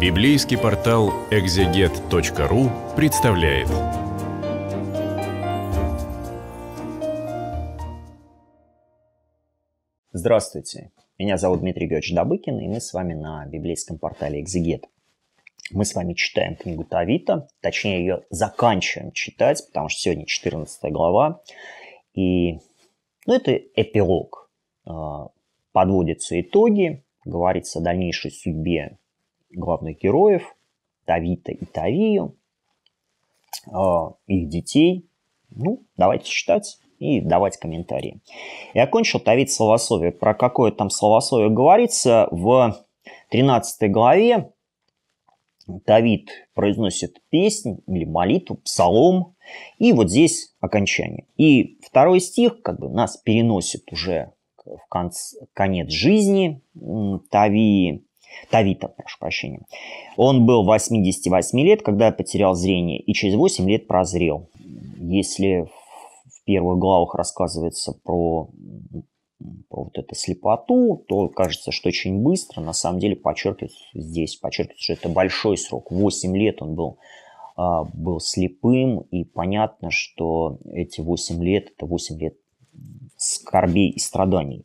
Библейский портал экзегет.ру представляет. Здравствуйте, меня зовут Дмитрий Георгиевич Добыкин, и мы с вами на библейском портале Экзегет. Мы с вами читаем книгу Тавита, точнее ее заканчиваем читать, потому что сегодня 14 глава, и ну, это эпилог. А, Подводятся итоги, говорится о дальнейшей судьбе главных героев, Тавита и Тавию, а, их детей. Ну, давайте читать и давать комментарии. Я кончил Тавит словословие. Про какое там словословие говорится в 13 главе. Давид произносит песнь или молитву, псалом, и вот здесь окончание. И второй стих как бы нас переносит уже в конц, конец жизни Тавии, Тавита, прошу прощения. Он был 88 лет, когда потерял зрение, и через 8 лет прозрел. Если в первых главах рассказывается про, про вот эту слепоту, то кажется, что очень быстро. На самом деле подчеркивается здесь, подчеркивается, что это большой срок. 8 лет он был а, был слепым, и понятно, что эти 8 лет – это 8 лет скорбей и страданий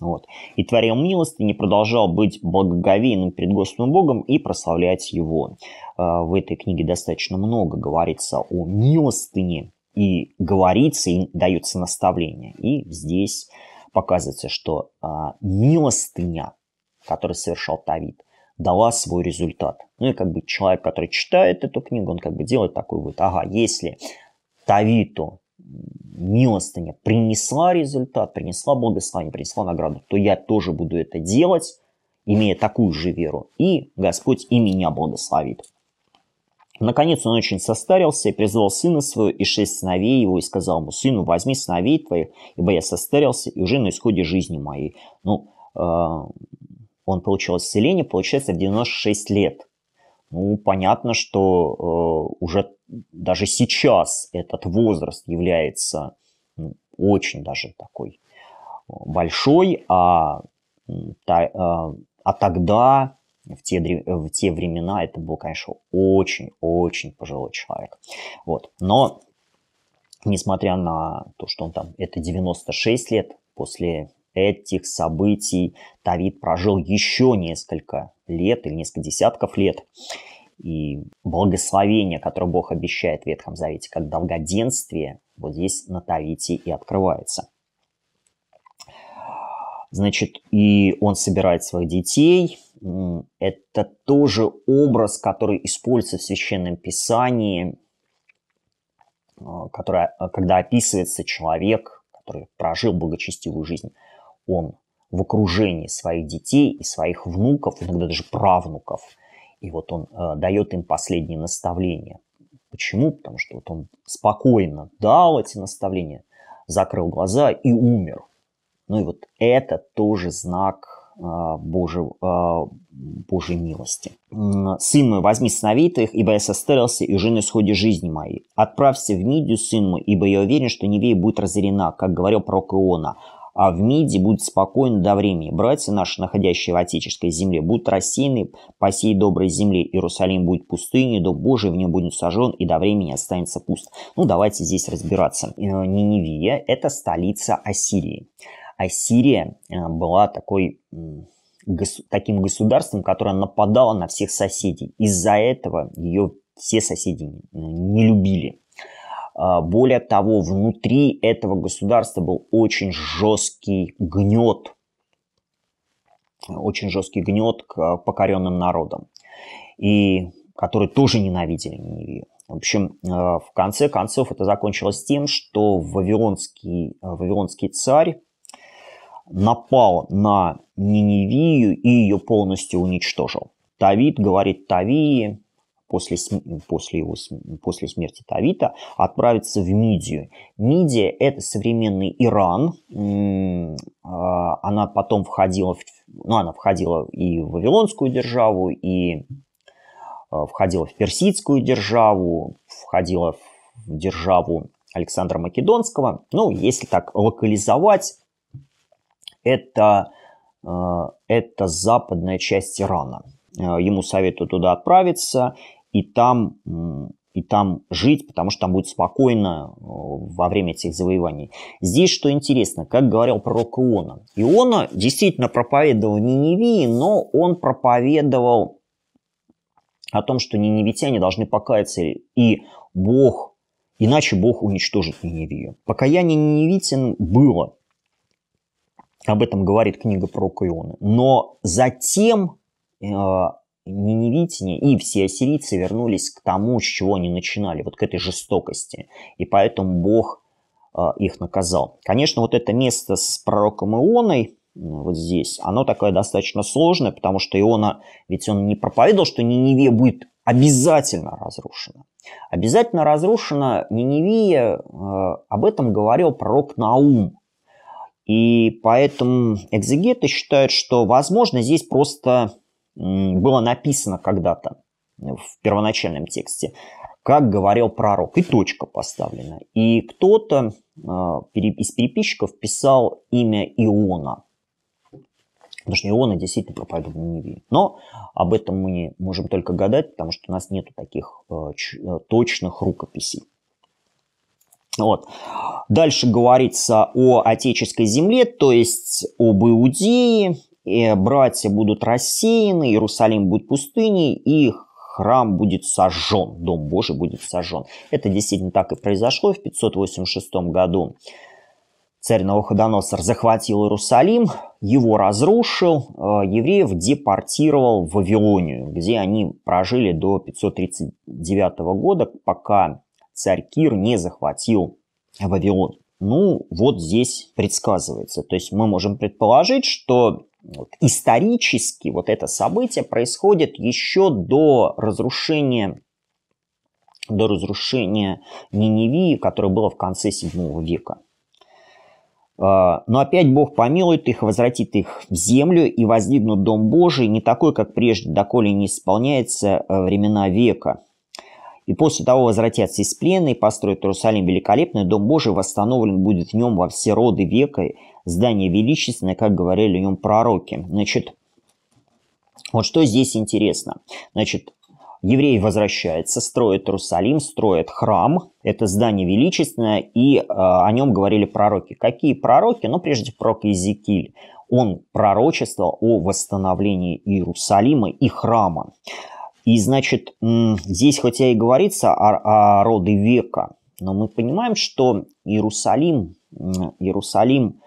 вот. И творил милостыни, продолжал быть благоговейным перед Господом Богом и прославлять Его. Э, в этой книге достаточно много говорится о милостыне, и говорится, и дается наставление. И здесь показывается, что э, милостыня, которую совершал Тавид, дала свой результат. Ну и как бы человек, который читает эту книгу, он как бы делает такой вот, ага, если Тавиту милостыня принесла результат, принесла благословение, принесла награду, то я тоже буду это делать, имея такую же веру, и Господь и меня благословит. Наконец он очень состарился и призвал сына своего и шесть сыновей его, и сказал ему, сыну, возьми сыновей твоих, ибо я состарился и уже на исходе жизни моей. Ну, э, он получил исцеление, получается, в 96 лет. Ну, понятно, что э, уже даже сейчас этот возраст является ну, очень даже такой э, большой, а, э, а, тогда в те, в те времена это был, конечно, очень-очень пожилой человек. Вот. Но, несмотря на то, что он там, это 96 лет, после этих событий Давид прожил еще несколько лет или несколько десятков лет и благословение, которое Бог обещает в Ветхом Завете, как долгоденствие, вот здесь на Тавите и открывается. Значит, и он собирает своих детей. Это тоже образ, который используется в Священном Писании, а, который, а, когда описывается человек, который прожил благочестивую жизнь, он в окружении своих детей и своих внуков, иногда даже правнуков – и вот он э, дает им последние наставления. Почему? Потому что вот он спокойно дал эти наставления, закрыл глаза и умер. Ну и вот это тоже знак э, Божьей, э, Божьей милости. «Сын мой, возьми сыновей твоих, ибо я состарился и уже на исходе жизни моей. Отправься в Мидию, сын мой, ибо я уверен, что Невея будет разорена, как говорил пророк Иона а в МИДе будет спокойно до времени. Братья наши, находящие в отеческой земле, будут рассеяны по сей доброй земле. Иерусалим будет пустыней, дом Божий в нем будет сожжен, и до времени останется пуст. Ну, давайте здесь разбираться. Э, Ниневия – это столица Ассирии. Ассирия э, была такой таким государством, которое нападало на всех соседей. Из-за этого ее все соседи э, не любили. А, более того, внутри этого государства был очень жесткий гнет, очень жесткий гнет к покоренным народам, и которые тоже ненавидели Ниневию. В общем, э, в конце концов это закончилось тем, что вавилонский, э, вавилонский царь напал на Ниневию и ее полностью уничтожил. Давид говорит Тавии, после, после, его, после смерти Тавита отправиться в Мидию. Мидия – это современный Иран. А, она потом входила, в, ну, она входила и в Вавилонскую державу, и а, входила в Персидскую державу, входила в державу Александра Македонского. Ну, если так локализовать, это, а, это западная часть Ирана. Э, ему советуют туда отправиться и там, и там жить, потому что там будет спокойно э, во время этих завоеваний. Здесь что интересно, как говорил пророк Иона. Иона действительно проповедовал Ниневии, но он проповедовал о том, что ниневитяне должны покаяться, и Бог, иначе Бог уничтожит Ниневию. Покаяние ниневитян было, об этом говорит книга про Ионы. Но затем э, неневидение, и все ассирийцы вернулись к тому, с чего они начинали, вот к этой жестокости. И поэтому Бог а, их наказал. Конечно, вот это место с пророком Ионой, вот здесь, оно такое достаточно сложное, потому что Иона, ведь он не проповедовал, что Ниневия будет обязательно разрушена. Обязательно разрушена Ниневия, а, об этом говорил пророк Наум. И поэтому экзегеты считают, что, возможно, здесь просто было написано когда-то в первоначальном тексте, как говорил пророк, и точка поставлена. И кто-то э, из переписчиков писал имя Иона. Потому что Иона действительно проповедовал Ниве. Но об этом мы не можем только гадать, потому что у нас нет таких э, э, точных рукописей. Вот. Дальше говорится о отеческой земле, то есть об Иудее, братья будут рассеяны, Иерусалим будет пустыней, и храм будет сожжен, Дом Божий будет сожжен. Это действительно так и произошло в 586 году. Царь Навуходоносор захватил Иерусалим, его разрушил, э, евреев депортировал в Вавилонию, где они прожили до 539 года, пока царь Кир не захватил Вавилон. Ну, вот здесь предсказывается. То есть мы можем предположить, что вот. Исторически вот это событие происходит еще до разрушения до разрушения Ниневии, которое было в конце VII века. А, но опять Бог помилует их, возвратит их в землю, и возникнут Дом Божий, не такой, как прежде, доколе не исполняется а, времена века. И после того возвратятся из плена и построят Иерусалим великолепный, Дом Божий восстановлен будет в нем во все роды века, здание величественное, как говорили о нем пророки. Значит, вот что здесь интересно. Значит, еврей возвращается, строит Иерусалим, строит храм. Это здание величественное, и э, о нем говорили пророки. Какие пророки? Ну, прежде всего пророк Иезекииль. Он пророчествовал о восстановлении Иерусалима и храма. И, значит, здесь хотя и говорится о, о роды века, но мы понимаем, что Иерусалим, Иерусалим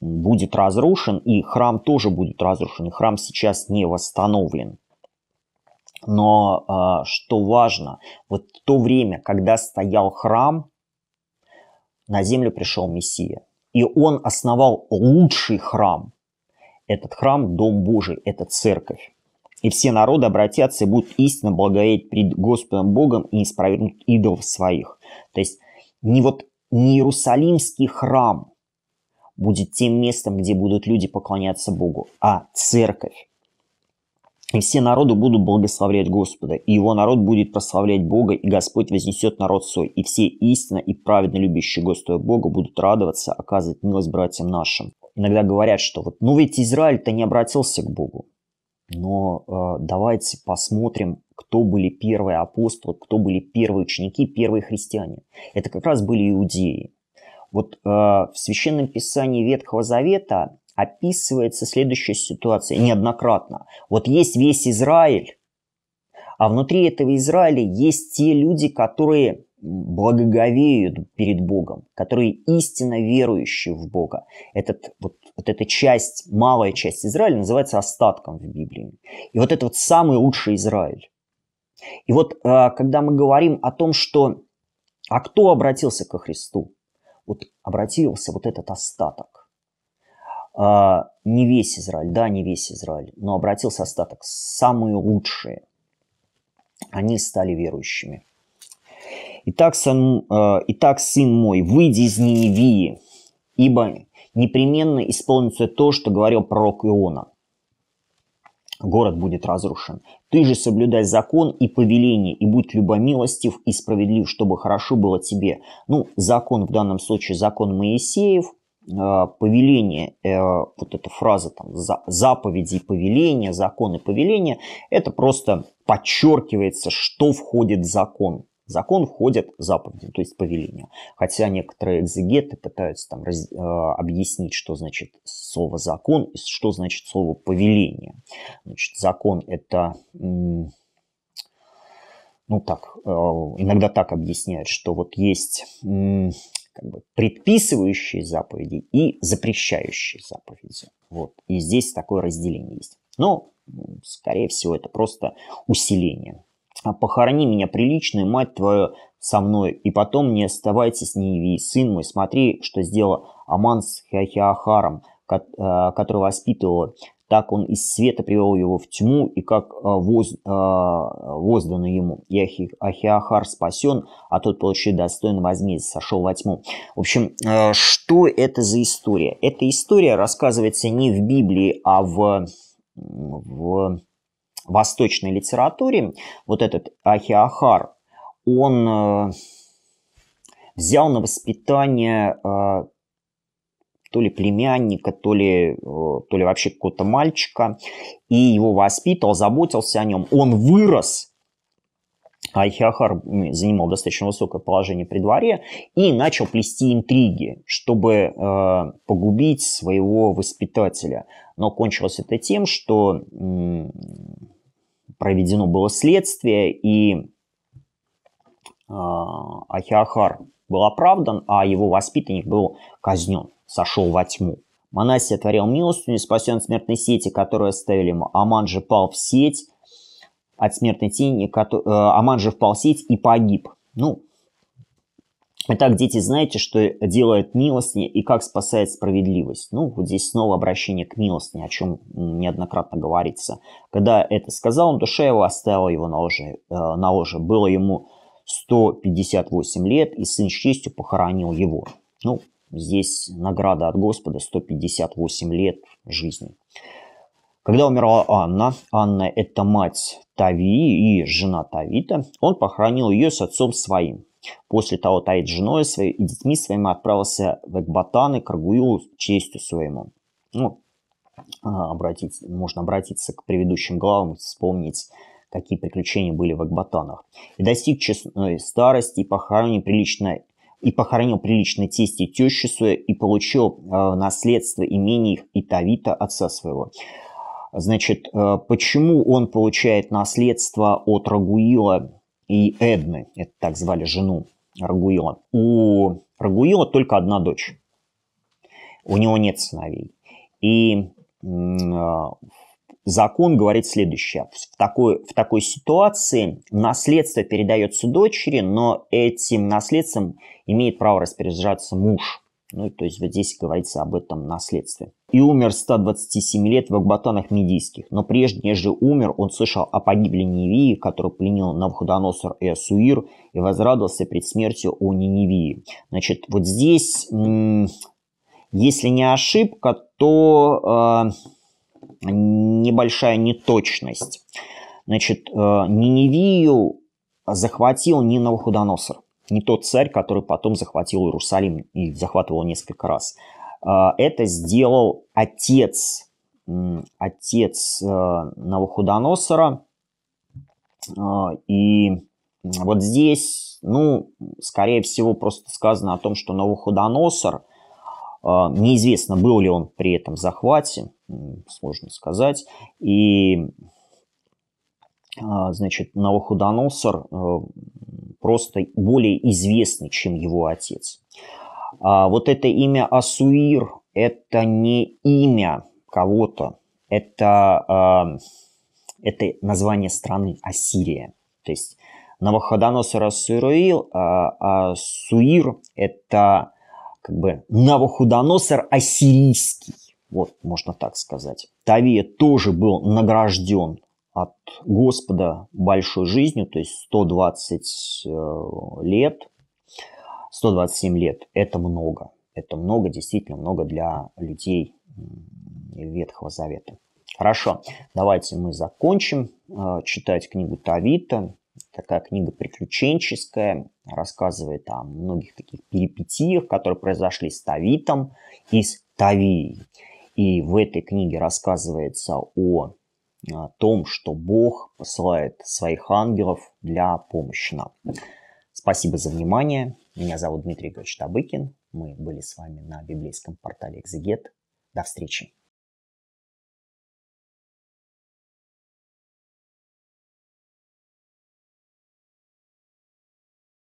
будет разрушен, и храм тоже будет разрушен, и храм сейчас не восстановлен. Но а, что важно, вот в то время, когда стоял храм, на землю пришел Мессия. И он основал лучший храм. Этот храм – Дом Божий, это церковь. И все народы обратятся и будут истинно благоять пред Господом Богом и испровергнут идолов своих. То есть не вот не Иерусалимский храм, будет тем местом, где будут люди поклоняться Богу, а церковь. И все народы будут благословлять Господа, и его народ будет прославлять Бога, и Господь вознесет народ свой, и все истинно и праведно любящие Господа Бога будут радоваться, оказывать милость братьям нашим. Иногда говорят, что вот, ну ведь Израиль-то не обратился к Богу. Но э, давайте посмотрим, кто были первые апостолы, кто были первые ученики, первые христиане. Это как раз были иудеи. Вот э, в Священном Писании Ветхого Завета описывается следующая ситуация неоднократно. Вот есть весь Израиль, а внутри этого Израиля есть те люди, которые благоговеют перед Богом, которые истинно верующие в Бога. Этот, вот, вот эта часть, малая часть Израиля называется остатком в Библии. И вот это вот самый лучший Израиль. И вот э, когда мы говорим о том, что а кто обратился ко Христу? вот обратился вот этот остаток. А, не весь Израиль, да, не весь Израиль, но обратился остаток. Самые лучшие. Они стали верующими. Итак, сын, а, Итак, сын мой, выйди из Ниневии, ибо непременно исполнится то, что говорил пророк Иона. Город будет разрушен, ты же соблюдай закон и повеление, и будь любомилостив и справедлив, чтобы хорошо было тебе. Ну, закон в данном случае закон Моисеев, а, повеление, э, вот эта фраза там, заповеди и повеления, законы повеления, это просто подчеркивается, что входит в закон закон входят заповеди, то есть повеления. Хотя некоторые экзегеты пытаются там раз, э, объяснить, что значит слово закон и что значит слово повеление. Значит, закон это ну так, э, иногда так объясняют, что вот есть как бы, предписывающие заповеди и запрещающие заповеди. Вот. И здесь такое разделение есть. Но, скорее всего, это просто усиление «А похорони меня прилично, мать твою со мной, и потом не оставайся с ней, сын мой, смотри, что сделал Аман с Хяхиахаром, э, который воспитывал, Так он из света привел его в тьму, и как э, воз, э, воздано ему. И Ахиахар спасен, а тот, получив достойно возмездие, сошел во тьму. В общем, что это за история? Эта история рассказывается не в Библии, а в, в восточной литературе, вот этот Ахиахар, он э, взял на воспитание э, то ли племянника, то ли, э, то ли вообще какого-то мальчика, и его воспитывал, заботился о нем. Он вырос, Ахиахар занимал достаточно высокое положение при дворе и начал плести интриги, чтобы э, погубить своего воспитателя. Но кончилось это тем, что проведено было следствие, и а, Ахиахар был оправдан, а его воспитанник был казнен, сошел во тьму. Манасия творил милостыню, спасен от смертной сети, которую оставили ему. Аман же пал в сеть, от смертной тени, э, Аман же впал в сеть и погиб. Ну, Итак, дети, знаете, что делает милостня и как спасает справедливость? Ну, вот здесь снова обращение к милостне, о чем неоднократно говорится. Когда это сказал он, душа его оставила его на ложе. Э, на ложе. Было ему 158 лет, и сын с честью похоронил его. Ну, здесь награда от Господа 158 лет жизни. Когда умерла Анна, Анна – это мать Тавии и жена Тавита, он похоронил ее с отцом своим – После того Таид с женой своей и детьми своими отправился в Экбатан к Аргуилу честью своему. Ну, а, обратить, можно обратиться к предыдущим главам, вспомнить, какие приключения были в Экбатанах. И достиг честной старости и похоронил прилично и похоронил прилично тесть тещи тещу свою, и получил э, наследство имени их и Тавита отца своего. Значит, э, почему он получает наследство от Рагуила и Эдны, это так звали жену Рагуила, У Рагуила только одна дочь. У него нет сыновей. И а, закон говорит следующее. В такой, в такой ситуации наследство передается дочери, но этим наследством имеет право распоряжаться муж. Ну, то есть вот здесь говорится об этом наследстве. И умер 127 лет в Акбатанах Медийских. Но прежде же умер, он слышал о погибели Невии, которую пленил Навходоносор и Асуир, и возрадовался пред смертью у Ниневии. Значит, вот здесь, если не ошибка, то э, небольшая неточность. Значит, э, Ниневию захватил не Навходоносор не тот царь, который потом захватил Иерусалим и захватывал несколько раз. А, это сделал отец, отец э, Навуходоносора. А, и вот здесь, ну, скорее всего, просто сказано о том, что Навуходоносор, а, неизвестно, был ли он при этом захвате, сложно сказать, и а, значит, Навуходоносор э, просто более известный, чем его отец. А вот это имя Асуир – это не имя кого-то, это, а, это название страны Ассирия. То есть Навуходоносор Асуир, а, Асуир – это как бы Навуходоносор Ассирийский. Вот, можно так сказать. Тавия тоже был награжден от Господа большой жизнью, то есть 120 э, лет, 127 лет, это много. Это много, действительно много для людей Ветхого Завета. Хорошо, давайте мы закончим э, читать книгу Тавита. Такая книга приключенческая, рассказывает о многих таких перипетиях, которые произошли с Тавитом и с Тавией. И в этой книге рассказывается о Э, о том, что Бог посылает своих ангелов для помощи нам. Спасибо за внимание. Меня зовут Дмитрий Григорьевич Табыкин. Мы были с вами на библейском портале «Экзегет». До встречи!